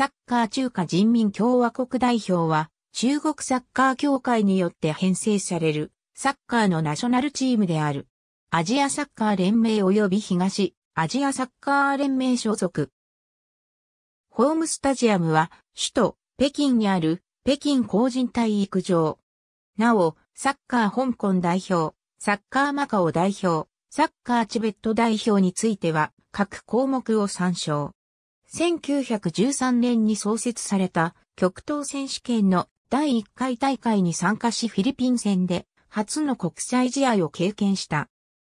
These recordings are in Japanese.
サッカー中華人民共和国代表は、中国サッカー協会によって編成される、サッカーのナショナルチームである。アジアサッカー連盟及び東、アジアサッカー連盟所属。ホームスタジアムは、首都、北京にある、北京工人体育場。なお、サッカー香港代表、サッカーマカオ代表、サッカーチベット代表については、各項目を参照。1913年に創設された極東選手権の第1回大会に参加しフィリピン戦で初の国際試合を経験した。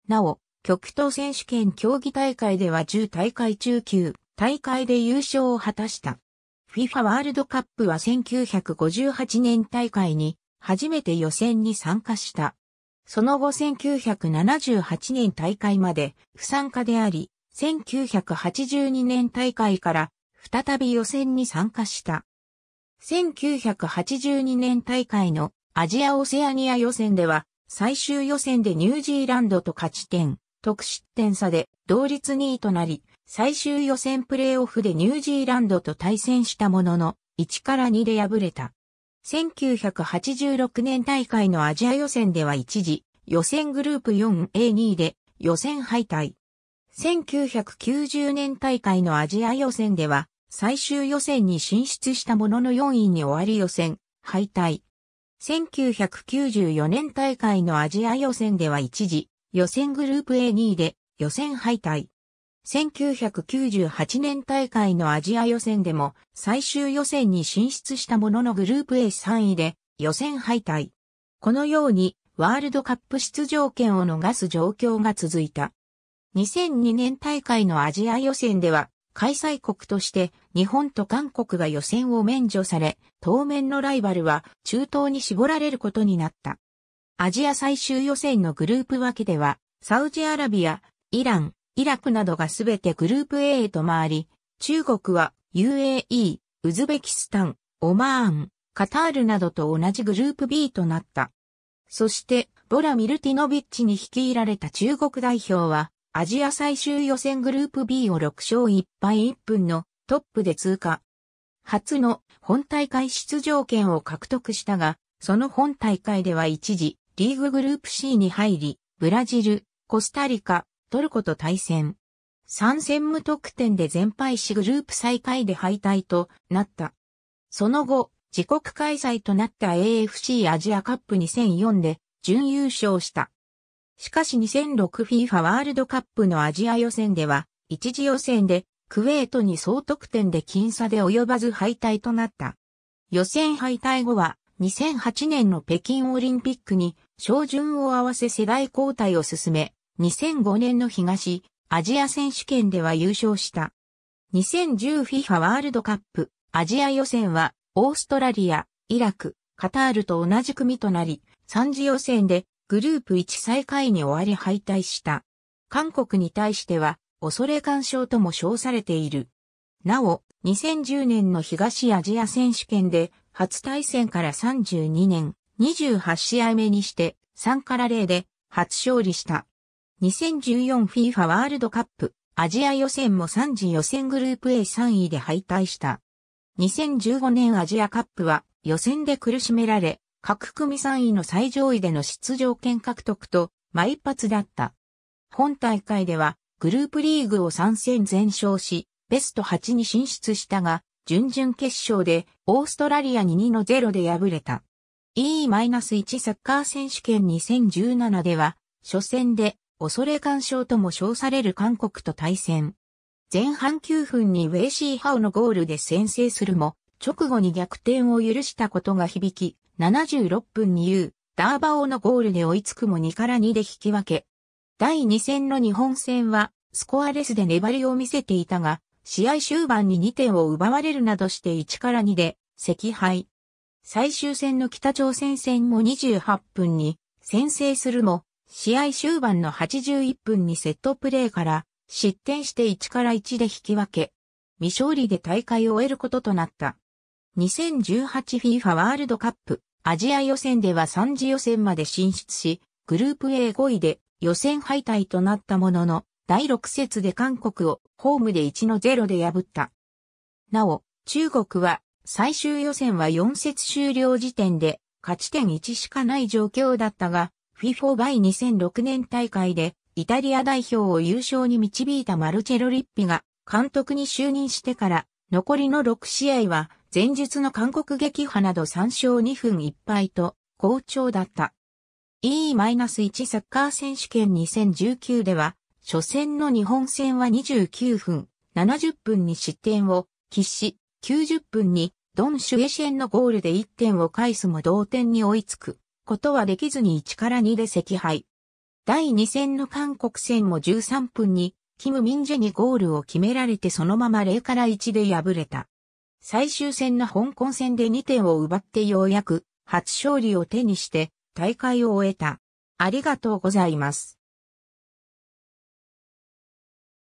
なお、極東選手権競技大会では10大会中9大会で優勝を果たした。FIFA ワールドカップは1958年大会に初めて予選に参加した。その後1978年大会まで不参加であり、1982年大会から再び予選に参加した。1982年大会のアジア・オセアニア予選では最終予選でニュージーランドと勝ち点、得失点差で同率2位となり、最終予選プレーオフでニュージーランドと対戦したものの、1から2で敗れた。1986年大会のアジア予選では一時、予選グループ 4A2 位で予選敗退。1990年大会のアジア予選では、最終予選に進出したものの4位に終わり予選、敗退。1994年大会のアジア予選では一時、予選グループ A2 位で予選敗退。1998年大会のアジア予選でも最終予選に進出したもののグループ A3 位で予選敗退。このようにワールドカップ出場権を逃す状況が続いた。2002年大会のアジア予選では、開催国として日本と韓国が予選を免除され、当面のライバルは中東に絞られることになった。アジア最終予選のグループ分けでは、サウジアラビア、イラン、イラクなどがすべてグループ A へと回り、中国は UAE、ウズベキスタン、オマーン、カタールなどと同じグループ B となった。そして、ボラ・ミルティノビッチに率いられた中国代表は、アジア最終予選グループ B を6勝1敗1分のトップで通過。初の本大会出場権を獲得したが、その本大会では一時、リーググループ C に入り、ブラジル、コスタリカ、トルコと対戦。3戦無得点で全敗しグループ最下位で敗退となった。その後、自国開催となった AFC アジアカップ2004で準優勝した。しかし 2006FIFA ワールドカップのアジア予選では、一次予選でクウェートに総得点で僅差で及ばず敗退となった。予選敗退後は2008年の北京オリンピックに照準を合わせ世代交代を進め、2005年の東アジア選手権では優勝した。2010FIFA ワールドカップアジア予選はオーストラリア、イラク、カタールと同じ組となり、3次予選でグループ1最下位に終わり敗退した。韓国に対しては、恐れ干渉とも称されている。なお、2010年の東アジア選手権で、初対戦から32年、28試合目にして、3から0で、初勝利した。2014FIFA ワールドカップ、アジア予選も3次予選グループ A3 位で敗退した。2015年アジアカップは予選で苦しめられ、各組3位の最上位での出場権獲得と、毎発だった。本大会では、グループリーグを3戦全勝し、ベスト8に進出したが、準々決勝でオーストラリアに2の0で敗れた。E-1 サッカー選手権2017では、初戦で恐れ干渉とも称される韓国と対戦。前半9分にウェイシーハウのゴールで先制するも、直後に逆転を許したことが響き、76分に U、ダーバオのゴールで追いつくも2から2で引き分け。第2戦の日本戦は、スコアレスで粘りを見せていたが、試合終盤に2点を奪われるなどして1から2で、赤敗。最終戦の北朝鮮戦も28分に先制するも、試合終盤の81分にセットプレーから失点して1から1で引き分け、未勝利で大会を終えることとなった。2018FIFA ワールドカップアジア予選では3次予選まで進出し、グループ A5 位で予選敗退となったものの、第6節で韓国をホームで1の0で破った。なお、中国は最終予選は4節終了時点で勝ち点1しかない状況だったが、FIFA バイ2006年大会でイタリア代表を優勝に導いたマルチェロリッピが監督に就任してから残りの6試合は前述の韓国撃破など3勝2分1敗と、好調だった。E-1 サッカー選手権2019では、初戦の日本戦は29分、70分に失点を喫し、90分にドン・シュエシェンのゴールで1点を返すも同点に追いつくことはできずに1から2で惜敗。第2戦の韓国戦も13分に、キム・ミンジェにゴールを決められてそのまま0から1で敗れた。最終戦の香港戦で2点を奪ってようやく初勝利を手にして大会を終えた。ありがとうございます。